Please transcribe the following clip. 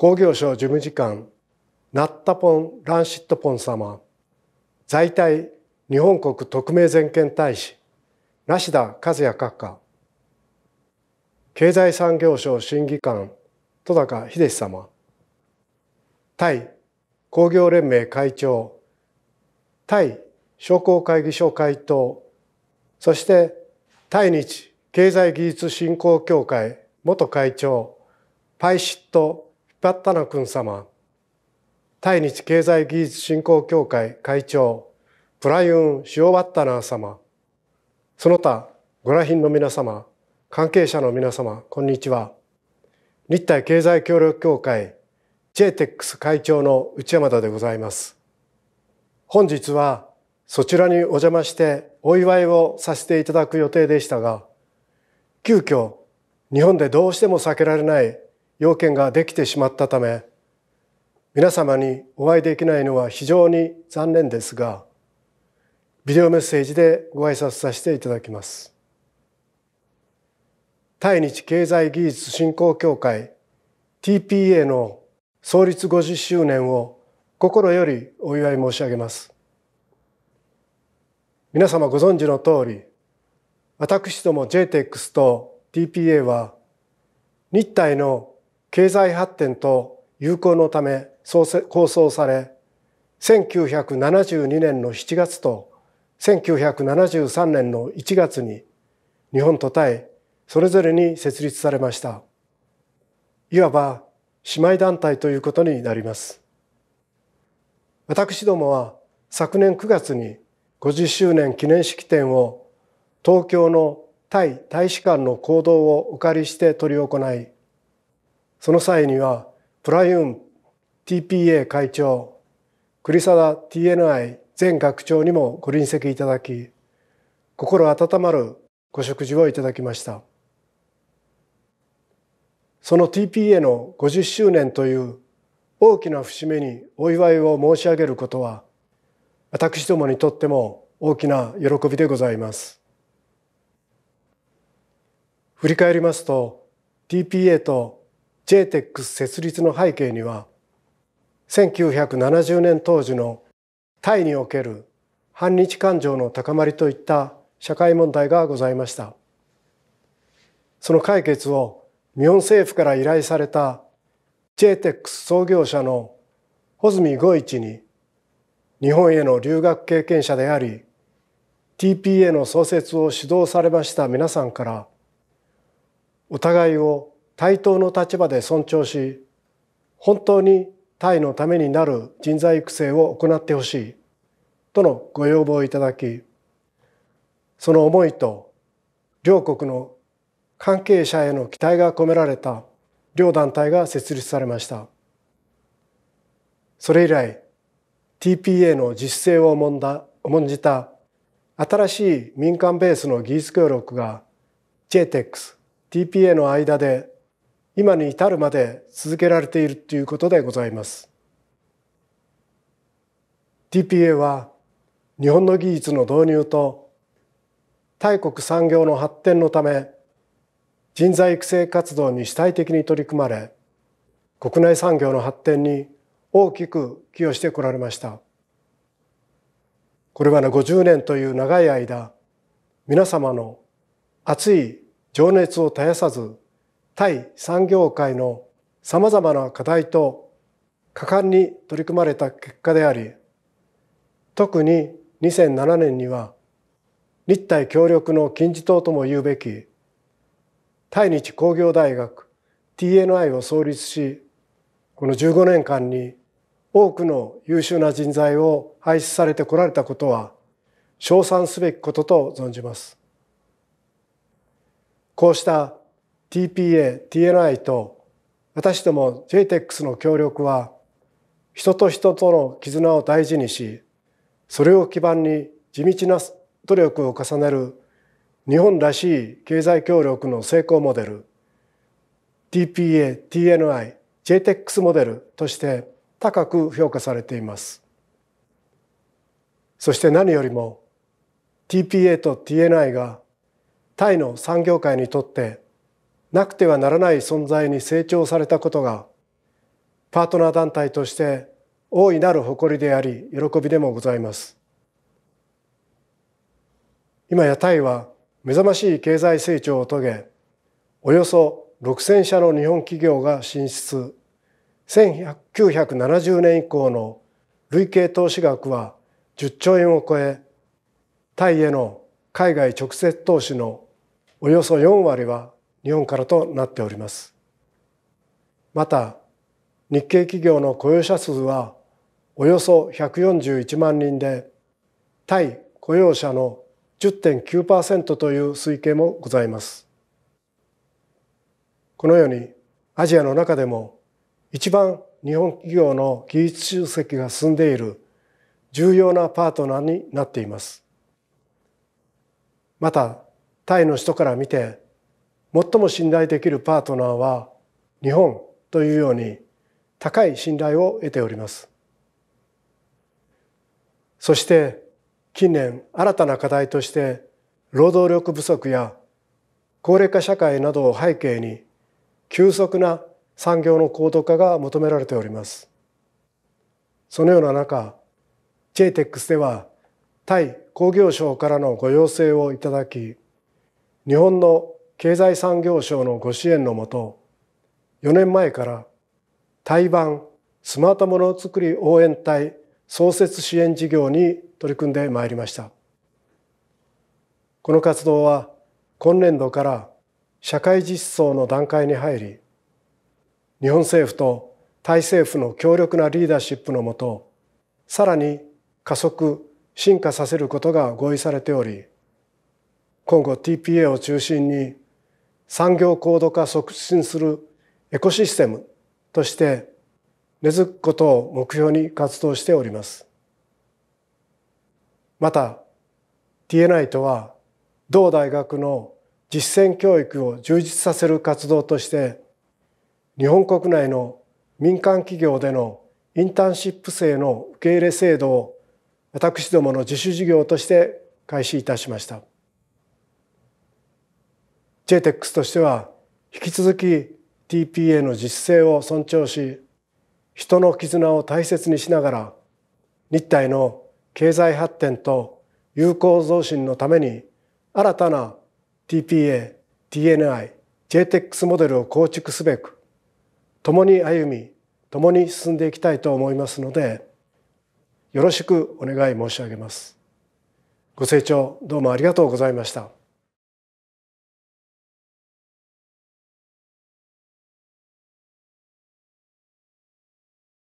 工業省事務次官ナッタポン・ランシットポン様在体日本国特命全権大使梨田和也閣下経済産業省審議官戸高秀史様タイ工業連盟会長タイ商工会議所会頭そして対日経済技術振興協会元会長パイシットバッタナ君様対日経済技術振興協会会長プラユン・シオバッタナー様その他ご来賓の皆様関係者の皆様こんにちは日体経済協力協会 JTEX 会長の内山田でございます本日はそちらにお邪魔してお祝いをさせていただく予定でしたが急遽日本でどうしても避けられない要件ができてしまったため皆様にお会いできないのは非常に残念ですがビデオメッセージでご挨拶させていただきます。対日経済技術振興協会 TPA の創立50周年を心よりお祝い申し上げます。皆様ご存知の通り、私ども JTEX と TPA は日体の経済発展と友好のため構想され1972年の7月と1973年の1月に日本とタイそれぞれに設立されましたいわば姉妹団体ということになります私どもは昨年9月に50周年記念式典を東京のタイ大使館の行動をお借りして執り行いその際にはプラウン TPA 会長栗貞 TNI 前学長にもご臨席いただき心温まるご食事をいただきましたその TPA の50周年という大きな節目にお祝いを申し上げることは私どもにとっても大きな喜びでございます振り返りますと TPA と JTEX 設立の背景には1970年当時のタイにおける反日感情の高まりといった社会問題がございましたその解決を日本政府から依頼された JTEX 創業者の穂積五一に日本への留学経験者であり TPA の創設を指導されました皆さんからお互いを対等の立場で尊重し本当にタイのためになる人材育成を行ってほしいとのご要望をいただきその思いと両国の関係者への期待が込められた両団体が設立されましたそれ以来 TPA の実勢を重んだ重んじた新しい民間ベースの技術協力が JTEX、TPA の間で今に至るまで続けられているということでございます TPA は日本の技術の導入と大国産業の発展のため人材育成活動に主体的に取り組まれ国内産業の発展に大きく寄与してこられましたこれまで50年という長い間皆様の熱い情熱を絶やさず対産業界のさまざまな課題と果敢に取り組まれた結果であり特に2007年には日体協力の金字塔とも言うべき対日工業大学 TNI を創立しこの15年間に多くの優秀な人材を輩出されてこられたことは称賛すべきことと存じます。こうした TPA、TNI と私ども JTEX の協力は人と人との絆を大事にしそれを基盤に地道な努力を重ねる日本らしい経済協力の成功モデル TPA、TNI、JTEX モデルとして高く評価されています。そして何よりも TPA と TNI がタイの産業界にとってなくてはならない存在に成長されたことがパートナー団体として大いなる誇りであり喜びでもございます今やタイは目覚ましい経済成長を遂げおよそ6,000社の日本企業が進出1970年以降の累計投資額は10兆円を超えタイへの海外直接投資のおよそ4割は日本からとなっておりますまた日系企業の雇用者数はおよそ141万人で対雇用者の10.9%という推計もございますこのようにアジアの中でも一番日本企業の技術集積が進んでいる重要なパートナーになっていますまたタイの人から見て最も信頼できるパートナーは日本というように高い信頼を得ておりますそして近年新たな課題として労働力不足や高齢化社会などを背景に急速な産業の高度化が求められておりますそのような中 JTEX では対工業省からのご要請をいただき日本の経済産業省のご支援のもと4年前から台湾スマートものづくり応援隊創設支援事業に取り組んでまいりましたこの活動は今年度から社会実装の段階に入り日本政府とタイ政府の強力なリーダーシップのもとさらに加速進化させることが合意されており今後 TPA を中心に産業高度化促進するエコシステムとして根付くことを目標に活動しております。また TNI とは同大学の実践教育を充実させる活動として日本国内の民間企業でのインターンシップ生の受け入れ制度を私どもの自主事業として開始いたしました。JTEX としては引き続き TPA の実践を尊重し人の絆を大切にしながら日体の経済発展と友好増進のために新たな TPA、TNI、JTEX モデルを構築すべく共に歩み共に進んでいきたいと思いますのでよろしくお願い申し上げます。ご清聴どうもありがとうございました。